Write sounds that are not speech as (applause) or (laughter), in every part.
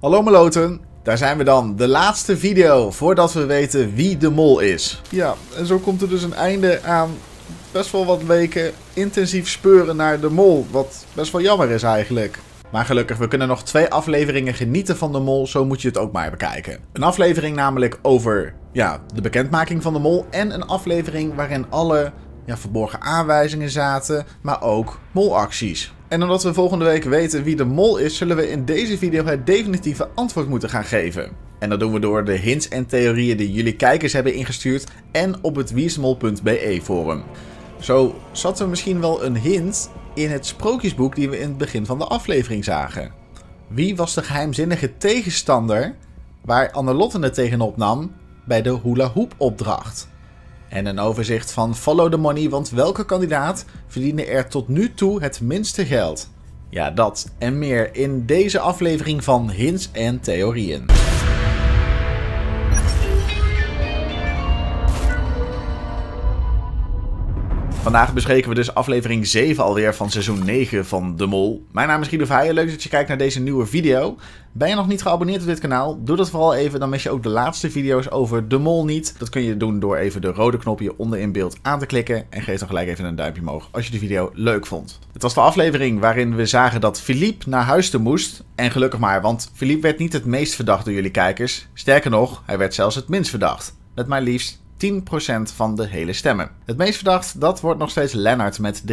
Hallo meloten, daar zijn we dan. De laatste video voordat we weten wie de mol is. Ja, en zo komt er dus een einde aan best wel wat weken intensief speuren naar de mol. Wat best wel jammer is eigenlijk. Maar gelukkig, we kunnen nog twee afleveringen genieten van de mol, zo moet je het ook maar bekijken. Een aflevering namelijk over ja, de bekendmaking van de mol en een aflevering waarin alle ja, verborgen aanwijzingen zaten, maar ook molacties. En omdat we volgende week weten wie de mol is, zullen we in deze video het definitieve antwoord moeten gaan geven. En dat doen we door de hints en theorieën die jullie kijkers hebben ingestuurd en op het wiesmol.be forum. Zo zat er misschien wel een hint in het sprookjesboek die we in het begin van de aflevering zagen. Wie was de geheimzinnige tegenstander waar Annelotte het tegenop bij de hula hoop opdracht? En een overzicht van Follow the Money, want welke kandidaat verdiende er tot nu toe het minste geld? Ja, dat en meer in deze aflevering van Hints en Theorieën. Vandaag bespreken we dus aflevering 7 alweer van seizoen 9 van De Mol. Mijn naam is Guido Verheijen, leuk dat je kijkt naar deze nieuwe video. Ben je nog niet geabonneerd op dit kanaal? Doe dat vooral even, dan mis je ook de laatste video's over De Mol niet. Dat kun je doen door even de rode knopje onder in beeld aan te klikken. En geef dan gelijk even een duimpje omhoog als je de video leuk vond. Het was de aflevering waarin we zagen dat Philippe naar huis te moest. En gelukkig maar, want Philippe werd niet het meest verdacht door jullie kijkers. Sterker nog, hij werd zelfs het minst verdacht. Met mijn liefst, 10% van de hele stemmen. Het meest verdacht, dat wordt nog steeds Lennart met 43%,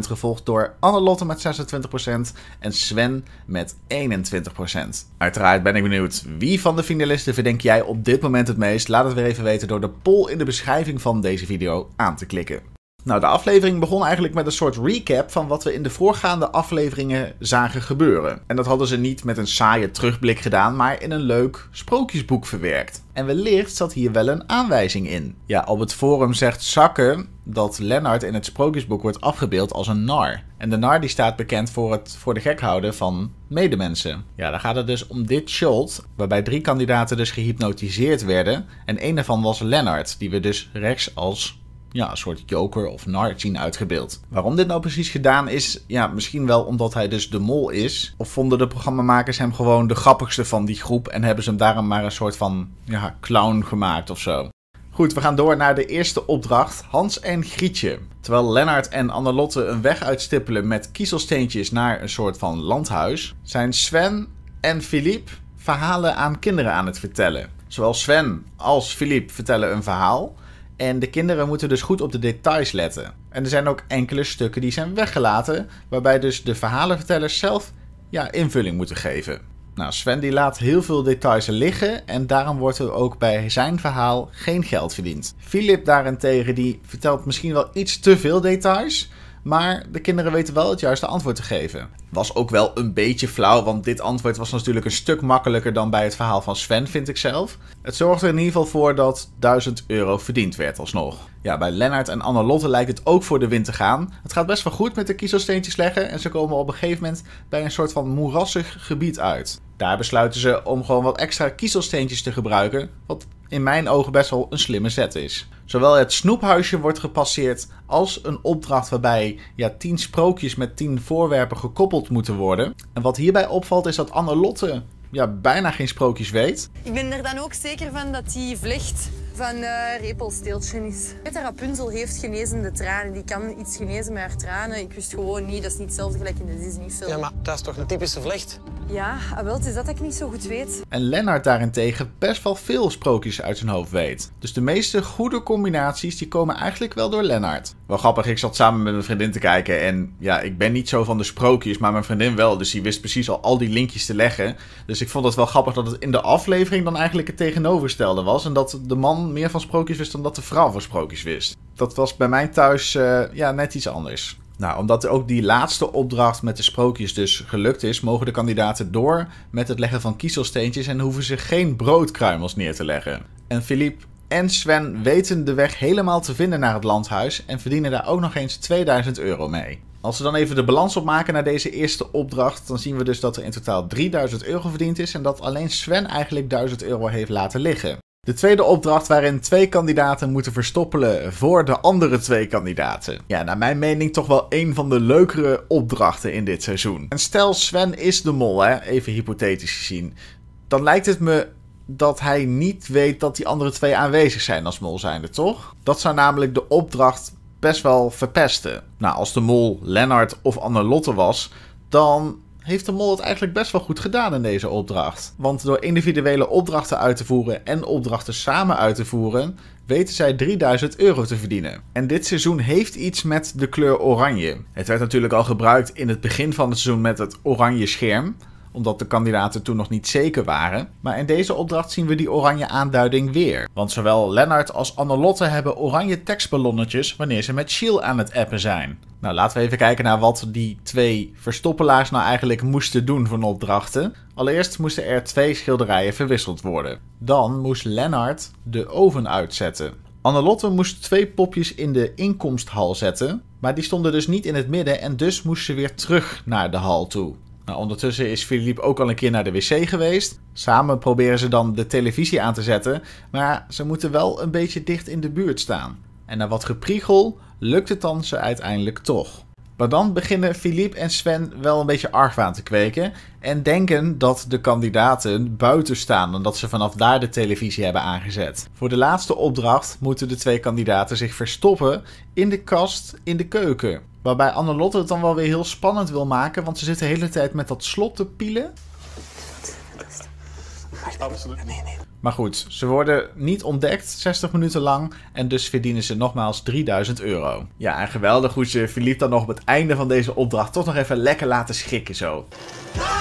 gevolgd door Annelotte met 26% en Sven met 21%. Uiteraard ben ik benieuwd, wie van de finalisten verdenk jij op dit moment het meest? Laat het weer even weten door de poll in de beschrijving van deze video aan te klikken. Nou, de aflevering begon eigenlijk met een soort recap van wat we in de voorgaande afleveringen zagen gebeuren. En dat hadden ze niet met een saaie terugblik gedaan, maar in een leuk sprookjesboek verwerkt. En wellicht zat hier wel een aanwijzing in. Ja, op het forum zegt Zakken dat Lennart in het sprookjesboek wordt afgebeeld als een nar. En de nar die staat bekend voor het voor de gek houden van medemensen. Ja, dan gaat het dus om dit shot, waarbij drie kandidaten dus gehypnotiseerd werden. En een daarvan was Lennart, die we dus rechts als ja, een soort joker of nar zien uitgebeeld. Waarom dit nou precies gedaan is, ja, misschien wel omdat hij dus de mol is. Of vonden de programmamakers hem gewoon de grappigste van die groep en hebben ze hem daarom maar een soort van ja, clown gemaakt of zo. Goed, we gaan door naar de eerste opdracht: Hans en Grietje. Terwijl Lennart en Annelotte een weg uitstippelen met kiezelsteentjes naar een soort van landhuis, zijn Sven en Philippe verhalen aan kinderen aan het vertellen. Zowel Sven als Philippe vertellen een verhaal. En de kinderen moeten dus goed op de details letten. En er zijn ook enkele stukken die zijn weggelaten, waarbij dus de verhalenvertellers zelf ja, invulling moeten geven. Nou, Sven die laat heel veel details liggen en daarom wordt er ook bij zijn verhaal geen geld verdiend. Philip daarentegen die vertelt misschien wel iets te veel details, maar de kinderen weten wel het juiste antwoord te geven. Was ook wel een beetje flauw, want dit antwoord was natuurlijk een stuk makkelijker dan bij het verhaal van Sven, vind ik zelf. Het zorgde er in ieder geval voor dat 1000 euro verdiend werd alsnog. Ja, bij Lennart en Anna-Lotte lijkt het ook voor de wind te gaan. Het gaat best wel goed met de kiezelsteentjes leggen en ze komen op een gegeven moment bij een soort van moerassig gebied uit. Daar besluiten ze om gewoon wat extra kiezelsteentjes te gebruiken, wat in mijn ogen best wel een slimme zet is. Zowel het snoephuisje wordt gepasseerd als een opdracht waarbij ja, 10 sprookjes met 10 voorwerpen gekoppeld moeten worden. En wat hierbij opvalt is dat Anne Lotte ja, bijna geen sprookjes weet. Ik ben er dan ook zeker van dat die vliegt van uh, eh, repelsteeltje is. Weet Rapunzel heeft genezende tranen. Die kan iets genezen met haar tranen. Ik wist gewoon niet, dat is niet hetzelfde gelijk in de Disney-film. Ja, maar dat is toch een typische vlecht? Ja, ah, wel, het is dat ik niet zo goed weet. En Lennart daarentegen best wel veel sprookjes uit zijn hoofd weet. Dus de meeste goede combinaties die komen eigenlijk wel door Lennart. Wel grappig, ik zat samen met mijn vriendin te kijken en ja, ik ben niet zo van de sprookjes, maar mijn vriendin wel. Dus die wist precies al al die linkjes te leggen. Dus ik vond het wel grappig dat het in de aflevering dan eigenlijk het tegenovergestelde was. En dat de man meer van sprookjes wist dan dat de vrouw van sprookjes wist. Dat was bij mij thuis eh, ja, net iets anders. Nou, omdat ook die laatste opdracht met de sprookjes dus gelukt is, mogen de kandidaten door met het leggen van kiezelsteentjes en hoeven ze geen broodkruimels neer te leggen. En Philippe en Sven weten de weg helemaal te vinden naar het landhuis en verdienen daar ook nog eens 2000 euro mee. Als we dan even de balans opmaken naar deze eerste opdracht, dan zien we dus dat er in totaal 3000 euro verdiend is en dat alleen Sven eigenlijk 1000 euro heeft laten liggen. De tweede opdracht waarin twee kandidaten moeten verstoppelen voor de andere twee kandidaten. Ja, naar mijn mening toch wel een van de leukere opdrachten in dit seizoen. En stel Sven is de mol, hè, even hypothetisch gezien. Dan lijkt het me dat hij niet weet dat die andere twee aanwezig zijn als mol zijnde, toch? Dat zou namelijk de opdracht best wel verpesten. Nou, als de mol Lennart of Anne Lotte was, dan heeft de mol het eigenlijk best wel goed gedaan in deze opdracht. Want door individuele opdrachten uit te voeren en opdrachten samen uit te voeren, weten zij 3000 euro te verdienen. En dit seizoen heeft iets met de kleur oranje. Het werd natuurlijk al gebruikt in het begin van het seizoen met het oranje scherm omdat de kandidaten toen nog niet zeker waren. Maar in deze opdracht zien we die oranje aanduiding weer. Want zowel Lennart als Annelotte hebben oranje tekstballonnetjes wanneer ze met Shield aan het appen zijn. Nou, laten we even kijken naar wat die twee verstoppelaars nou eigenlijk moesten doen van opdrachten. Allereerst moesten er twee schilderijen verwisseld worden. Dan moest Lennart de oven uitzetten. Annelotte moest twee popjes in de inkomsthal zetten, maar die stonden dus niet in het midden en dus moest ze weer terug naar de hal toe. Nou, ondertussen is Philippe ook al een keer naar de wc geweest. Samen proberen ze dan de televisie aan te zetten, maar ze moeten wel een beetje dicht in de buurt staan. En na wat gepriegel lukt het dan ze uiteindelijk toch. Maar dan beginnen Philippe en Sven wel een beetje argwaan te kweken en denken dat de kandidaten buiten staan omdat ze vanaf daar de televisie hebben aangezet. Voor de laatste opdracht moeten de twee kandidaten zich verstoppen in de kast in de keuken. Waarbij Anne-Lotte het dan wel weer heel spannend wil maken, want ze zit de hele tijd met dat slot te pielen. Absoluut. Nee, nee. Maar goed, ze worden niet ontdekt 60 minuten lang en dus verdienen ze nogmaals 3000 euro. Ja, en geweldig hoe ze Philippe dan nog op het einde van deze opdracht toch nog even lekker laten schrikken zo. Ah!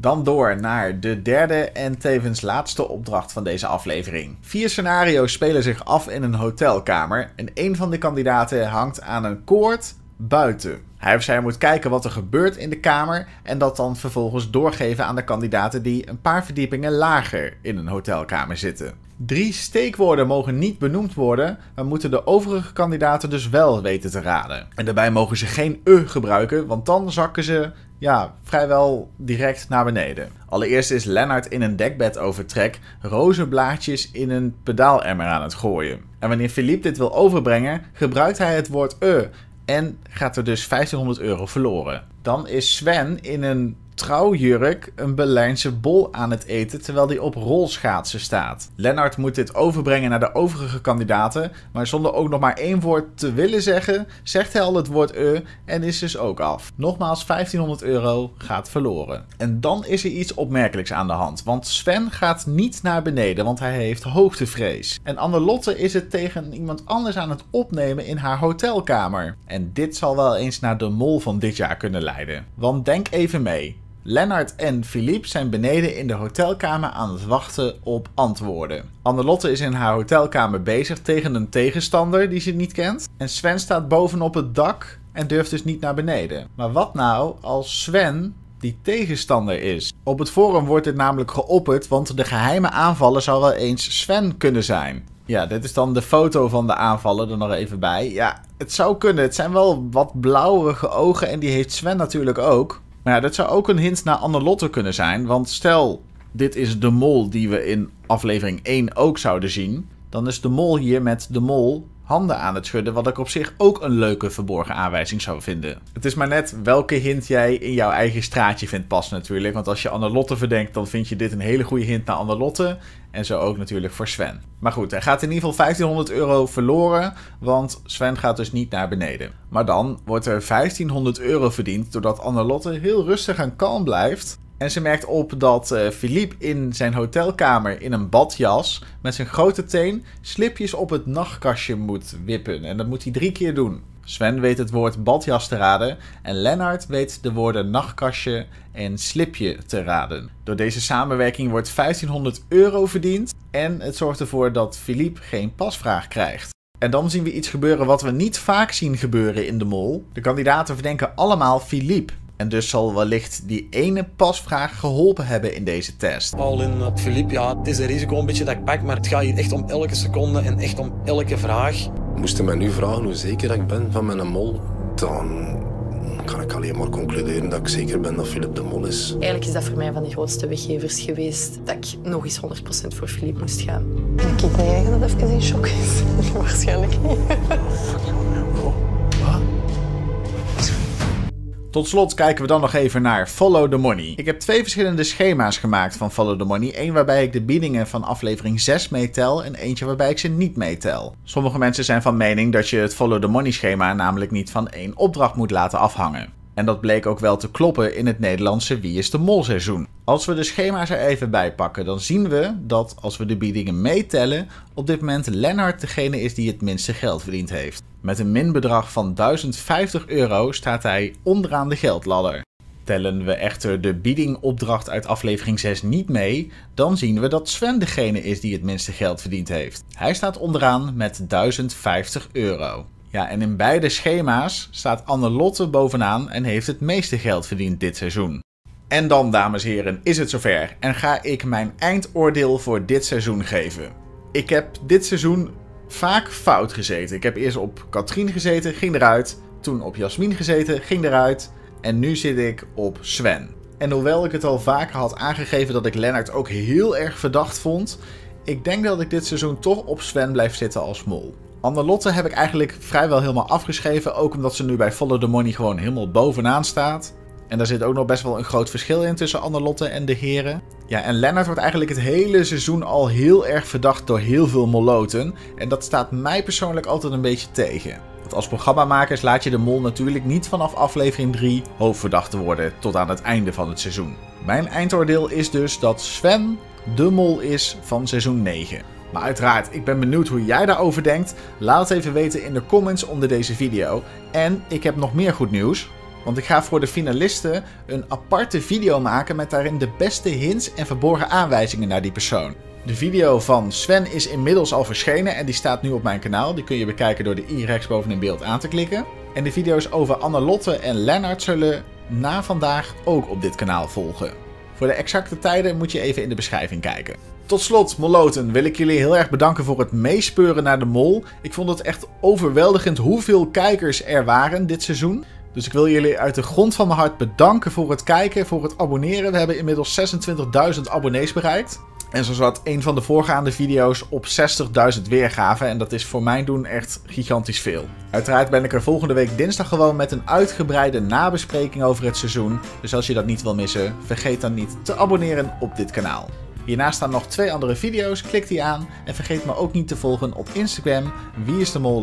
Dan door naar de derde en tevens laatste opdracht van deze aflevering. Vier scenario's spelen zich af in een hotelkamer en een van de kandidaten hangt aan een koord buiten. Hij of zij moet kijken wat er gebeurt in de kamer en dat dan vervolgens doorgeven aan de kandidaten die een paar verdiepingen lager in een hotelkamer zitten. Drie steekwoorden mogen niet benoemd worden, maar moeten de overige kandidaten dus wel weten te raden. En daarbij mogen ze geen e gebruiken, want dan zakken ze ja, vrijwel direct naar beneden. Allereerst is Lennart in een dekbed overtrek rozenblaadjes in een pedaalemmer aan het gooien. En wanneer Philippe dit wil overbrengen, gebruikt hij het woord e en gaat er dus 1500 euro verloren. Dan is Sven in een Trouw trouwjurk een Berlijnse bol aan het eten terwijl die op rolschaatsen staat. Lennart moet dit overbrengen naar de overige kandidaten, maar zonder ook nog maar één woord te willen zeggen, zegt hij al het woord e en is dus ook af. Nogmaals, 1500 euro gaat verloren. En dan is er iets opmerkelijks aan de hand, want Sven gaat niet naar beneden, want hij heeft hoogtevrees. En Annelotte is het tegen iemand anders aan het opnemen in haar hotelkamer. En dit zal wel eens naar de mol van dit jaar kunnen leiden. Want denk even mee. Lennart en Philippe zijn beneden in de hotelkamer aan het wachten op antwoorden. Annelotte is in haar hotelkamer bezig tegen een tegenstander die ze niet kent. En Sven staat bovenop het dak en durft dus niet naar beneden. Maar wat nou als Sven die tegenstander is? Op het forum wordt dit namelijk geopperd, want de geheime aanvaller zou wel eens Sven kunnen zijn. Ja, dit is dan de foto van de aanvaller er nog even bij. Ja, het zou kunnen. Het zijn wel wat blauwere ogen en die heeft Sven natuurlijk ook. Nou, dat zou ook een hint naar Annelotte kunnen zijn. Want stel, dit is de mol die we in aflevering 1 ook zouden zien. Dan is de mol hier met de mol handen aan het schudden, wat ik op zich ook een leuke verborgen aanwijzing zou vinden. Het is maar net welke hint jij in jouw eigen straatje vindt passen natuurlijk, want als je Annelotte verdenkt, dan vind je dit een hele goede hint naar Annelotte. En zo ook natuurlijk voor Sven. Maar goed, hij gaat in ieder geval 1500 euro verloren, want Sven gaat dus niet naar beneden. Maar dan wordt er 1500 euro verdiend doordat Annelotte heel rustig en kalm blijft en ze merkt op dat uh, Philippe in zijn hotelkamer in een badjas met zijn grote teen slipjes op het nachtkastje moet wippen. En dat moet hij drie keer doen. Sven weet het woord badjas te raden en Lennart weet de woorden nachtkastje en slipje te raden. Door deze samenwerking wordt 1500 euro verdiend en het zorgt ervoor dat Philippe geen pasvraag krijgt. En dan zien we iets gebeuren wat we niet vaak zien gebeuren in de mol. De kandidaten verdenken allemaal Philippe. En dus zal wellicht die ene pasvraag geholpen hebben in deze test. dat Filip, ja, het is een risico een beetje dat ik pak, maar het gaat hier echt om elke seconde en echt om elke vraag. Moesten mij nu vragen hoe zeker ik ben van mijn mol, dan kan ik alleen maar concluderen dat ik zeker ben dat Filip de mol is. Eigenlijk is dat voor mij van de grootste weggevers geweest dat ik nog eens 100% voor Filip moest gaan. Ik denk niet eigenlijk dat even in shock is. (laughs) Waarschijnlijk niet. Tot slot kijken we dan nog even naar Follow the Money. Ik heb twee verschillende schema's gemaakt van Follow the Money. Eén waarbij ik de biedingen van aflevering 6 meetel en eentje waarbij ik ze niet meetel. Sommige mensen zijn van mening dat je het Follow the Money schema namelijk niet van één opdracht moet laten afhangen. En dat bleek ook wel te kloppen in het Nederlandse Wie is de Mol seizoen. Als we de schema's er even bij pakken, dan zien we dat als we de biedingen meetellen, op dit moment Lennart degene is die het minste geld verdiend heeft. Met een minbedrag van 1050 euro staat hij onderaan de geldladder. Tellen we echter de biedingopdracht uit aflevering 6 niet mee, dan zien we dat Sven degene is die het minste geld verdiend heeft. Hij staat onderaan met 1050 euro. Ja, en in beide schema's staat Anne Lotte bovenaan en heeft het meeste geld verdiend dit seizoen. En dan, dames en heren, is het zover en ga ik mijn eindoordeel voor dit seizoen geven. Ik heb dit seizoen vaak fout gezeten. Ik heb eerst op Katrien gezeten, ging eruit. Toen op Jasmin gezeten, ging eruit. En nu zit ik op Sven. En hoewel ik het al vaker had aangegeven dat ik Lennart ook heel erg verdacht vond, ik denk dat ik dit seizoen toch op Sven blijf zitten als mol. Annelotte heb ik eigenlijk vrijwel helemaal afgeschreven, ook omdat ze nu bij Follow the Money gewoon helemaal bovenaan staat. En daar zit ook nog best wel een groot verschil in tussen Annelotte en de heren. Ja, en Lennart wordt eigenlijk het hele seizoen al heel erg verdacht door heel veel moloten. En dat staat mij persoonlijk altijd een beetje tegen. Want als programmamakers laat je de mol natuurlijk niet vanaf aflevering 3 hoofdverdachte worden tot aan het einde van het seizoen. Mijn eindoordeel is dus dat Sven de mol is van seizoen 9. Maar uiteraard, ik ben benieuwd hoe jij daarover denkt. Laat het even weten in de comments onder deze video. En ik heb nog meer goed nieuws. Want ik ga voor de finalisten een aparte video maken met daarin de beste hints en verborgen aanwijzingen naar die persoon. De video van Sven is inmiddels al verschenen en die staat nu op mijn kanaal. Die kun je bekijken door de i rechtsboven in beeld aan te klikken. En de video's over Annelotte en Lennart zullen na vandaag ook op dit kanaal volgen. Voor de exacte tijden moet je even in de beschrijving kijken. Tot slot, Moloten, wil ik jullie heel erg bedanken voor het meespeuren naar de mol. Ik vond het echt overweldigend hoeveel kijkers er waren dit seizoen. Dus ik wil jullie uit de grond van mijn hart bedanken voor het kijken, voor het abonneren. We hebben inmiddels 26.000 abonnees bereikt. En zo zat een van de voorgaande video's op 60.000 weergaven. En dat is voor mijn doen echt gigantisch veel. Uiteraard ben ik er volgende week dinsdag gewoon met een uitgebreide nabespreking over het seizoen. Dus als je dat niet wil missen, vergeet dan niet te abonneren op dit kanaal. Hiernaast staan nog twee andere video's, klik die aan. En vergeet me ook niet te volgen op Instagram, wie is de mol,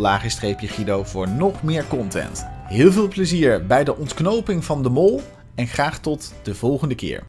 guido, voor nog meer content. Heel veel plezier bij de ontknoping van de mol en graag tot de volgende keer.